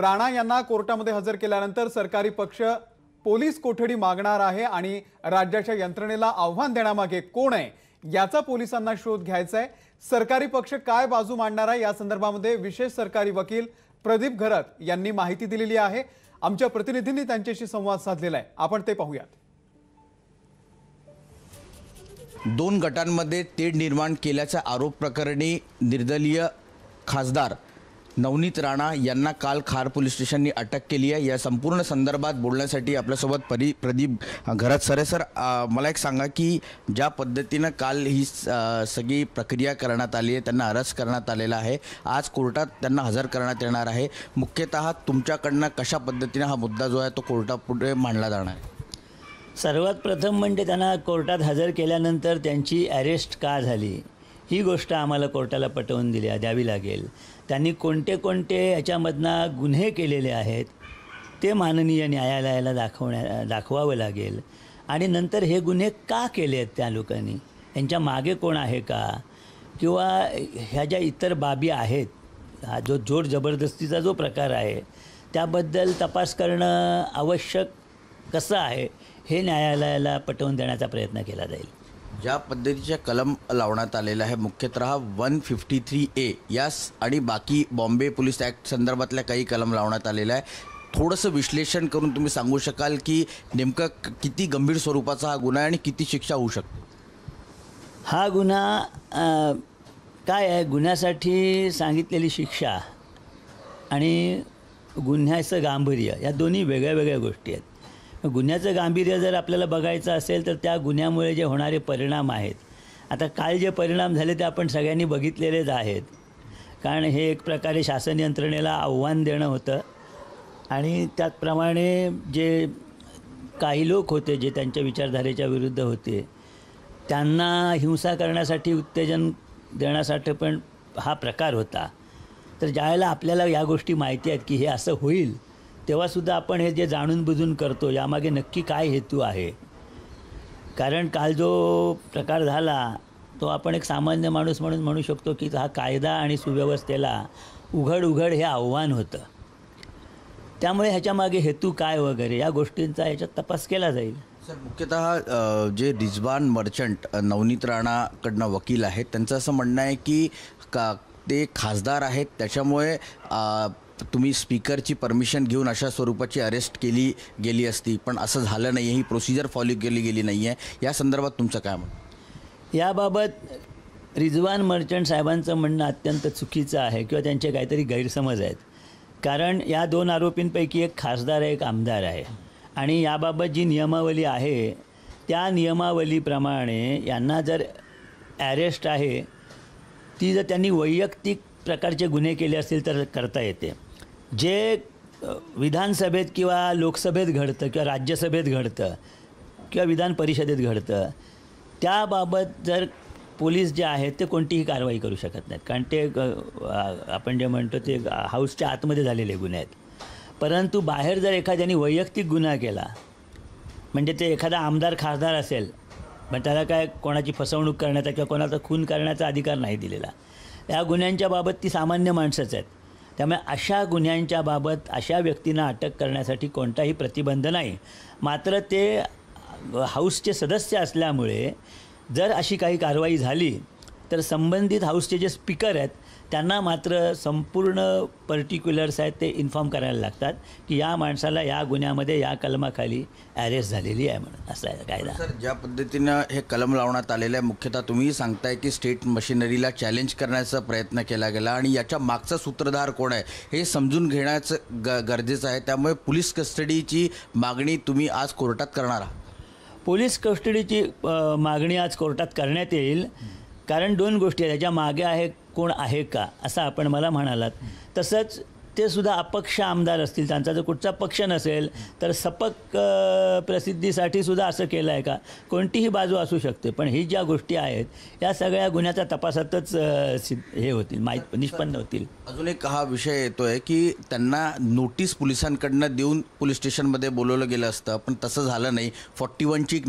राणा यांना कोर्टामध्ये हजर केल्यानंतर सरकारी पक्ष पोलीस कोठडी मागणार आहे आणि राज्याच्या यंत्रणेला आव्हान देण्यामागे कोण आहे याचा पोलिसांना शोध घ्यायचा आहे सरकारी पक्ष काय बाजू मांडणार आहे या संदर्भामध्ये विशेष सरकारी वकील प्रदीप घरत यांनी माहिती दिलेली आहे आमच्या प्रतिनिधींनी त्यांच्याशी संवाद साधलेला आहे आपण ते पाहूयात दोन गटांमध्ये तेढ निर्माण केल्याचा आरोप प्रकरणी निर्दलीय खासदार नवनीत राणा यांना काल खार पोलीस स्टेशननी अटक केली आहे या संपूर्ण संदर्भात बोलण्यासाठी आपल्यासोबत परी प्रदीप घरात सरे सर मला एक सांगा की ज्या पद्धतीनं काल ही सगळी प्रक्रिया करण्यात आली आहे त्यांना अरेस्ट करण्यात आलेला आहे आज कोर्टात त्यांना हजर करण्यात येणार आहे मुख्यतः तुमच्याकडनं कशा पद्धतीनं हा मुद्दा जो आहे तो कोर्टापुढे मांडला जाणार आहे सर्वात प्रथम म्हणजे त्यांना कोर्टात हजर केल्यानंतर त्यांची अरेस्ट का झाली ही गोष्ट आम्हाला कोर्टाला पटवून दिल्या द्यावी लागेल त्यांनी कोणते कोणते याच्यामधनं गुन्हे केलेले आहेत ते माननीय न्यायालयाला दाखवण्या दाखवावं लागेल आणि नंतर हे गुन्हे का केले आहेत त्या लोकांनी यांच्या मागे कोण आहे का किंवा ह्या ज्या इतर बाबी आहेत हा जो जोर जबरदस्तीचा जो प्रकार आहे त्याबद्दल तपास करणं आवश्यक कसं आहे हे न्यायालयाला पटवून देण्याचा प्रयत्न केला जाईल ज्या पद्धतीच्या कलम लावण्यात आलेला आहे मुख्यतः वन फिफ्टी थ्री ए यास आणि बाकी बॉम्बे पोलीस ॲक्ट संदर्भातल्या काही कलम लावण्यात आलेला आहे थोडंसं विश्लेषण करून तुम्ही सांगू शकाल की नेमकं किती गंभीर स्वरूपाचा हा गुन्हा आहे आणि किती शिक्षा होऊ शकते हा गुन्हा काय आहे गुन्ह्यासाठी सांगितलेली शिक्षा आणि गुन्ह्याचं गांभीर्य या दोन्ही वेगळ्या वेगळ्या गोष्टी आहेत गुन्ह्याचं गांभीर्य जर आपल्याला बघायचं असेल तर त्या गुन्ह्यामुळे जे होणारे परिणाम आहेत आता काल जे परिणाम झाले ते आपण सगळ्यांनी बघितलेलेच आहेत कारण हे एक प्रकारे शासन यंत्रणेला आव्हान देणं होतं आणि त्याचप्रमाणे जे काही लोक होते जे त्यांच्या विचारधारेच्या विरुद्ध होते त्यांना हिंसा करण्यासाठी उत्तेजन देण्यासाठी पण हा प्रकार होता तर ज्यावेळेला आपल्याला या गोष्टी माहिती आहेत की हे असं होईल तेव्हासुद्धा आपण हे जे जाणून बुजून करतो यामागे नक्की काय हेतू आहे कारण काल जो प्रकार झाला तो आपण एक सामान्य माणूस म्हणून म्हणू शकतो की हा कायदा आणि सुव्यवस्थेला उघड उघड हे आव्हान होतं त्यामुळे ह्याच्यामागे हेतू काय वगैरे या गोष्टींचा याच्यात तपास केला जाईल सर मुख्यतः जे रिजबान मर्चंट नवनीत राणाकडनं वकील आहेत त्यांचं असं म्हणणं आहे की का ते खासदार आहेत त्याच्यामुळे तुम्ही स्पीकरची परमिशन घेऊन अशा स्वरूपाची अरेस्ट केली गेली असती पण असं झालं नाही आहे ही प्रोसिजर फॉलो केली गेली नाही आहे या संदर्भात तुमचं काय म्हणणं याबाबत रिजवान मर्चंट साहेबांचं म्हणणं अत्यंत चुकीचं आहे किंवा त्यांचे काहीतरी गैरसमज आहेत कारण या दोन आरोपींपैकी एक खासदार आहे एक आमदार आहे आणि याबाबत जी नियमावली आहे त्या नियमावलीप्रमाणे यांना जर ॲरेस्ट आहे ती जर त्यांनी वैयक्तिक प्रकारचे गुन्हे केले असतील तर करता येते जे विधानसभेत किंवा लोकसभेत घडतं किंवा राज्यसभेत घडतं किंवा विधान परिषदेत घडतं त्याबाबत जर पोलीस जे आहेत ते कोणतीही कारवाई करू शकत नाहीत कारण ते आपण जे म्हणतो ते हाऊसच्या आतमध्ये झालेले गुन्हे आहेत परंतु बाहेर जर एखाद्याने वैयक्तिक गुन्हा केला म्हणजे ते एखादा आमदार खासदार असेल पण त्याला काय कोणाची फसवणूक करण्याचा किंवा कोणाचा खून करण्याचा अधिकार नाही दिलेला या गुन्ह्यांच्या बाबत ती सामान्य माणसंच आहेत त्यामुळे अशा गुन्ह्यांच्या बाबत अशा व्यक्तींना अटक करण्यासाठी कोणताही प्रतिबंध नाही मात्र ते हाऊसचे सदस्य असल्यामुळे जर अशी काही कारवाई झाली तर संबंधित हाऊसचे जे स्पीकर आहेत त्यांना मात्र संपूर्ण पर्टिक्युलर्स आहेत ते इन्फॉर्म करायला लागतात की या माणसाला या गुन्ह्यामध्ये या कलमाखाली अरेस्ट झालेली आहे म्हणून असं आहे कायदा सर ज्या पद्धतीनं हे कलम लावण्यात आलेलं आहे मुख्यतः तुम्ही सांगताय की स्टेट मशिनरीला चॅलेंज करण्याचा प्रयत्न केला गेला आणि याच्या मागचा सूत्रधार कोण आहे हे समजून घेण्याचं ग गरजेचं आहे त्यामुळे पोलीस कस्टडीची मागणी तुम्ही आज कोर्टात करणार आहात पोलीस कस्टडीची मागणी आज कोर्टात करण्यात येईल कारण दोन गोष्टी आहेत त्याच्या मागे आहे कोण आहे का असं आपण मला म्हणालात तसंच ते सुद्धा अपक्ष आमदार असतील त्यांचा जर कुठचा पक्ष नसेल तर सपक प्रसिद्धीसाठी सुद्धा असं केलं आहे का कोणतीही बाजू असू शकते पण ही ज्या गोष्टी आहेत या सगळ्या गुन्ह्याच्या तपासातच हे होतील माहीत निष्पन्न होतील अजून एक हा विषय येतो आहे की त्यांना नोटीस पोलिसांकडनं देऊन पोलीस स्टेशनमध्ये बोलवलं गेलं असतं पण तसं झालं नाही फॉर्टी वनची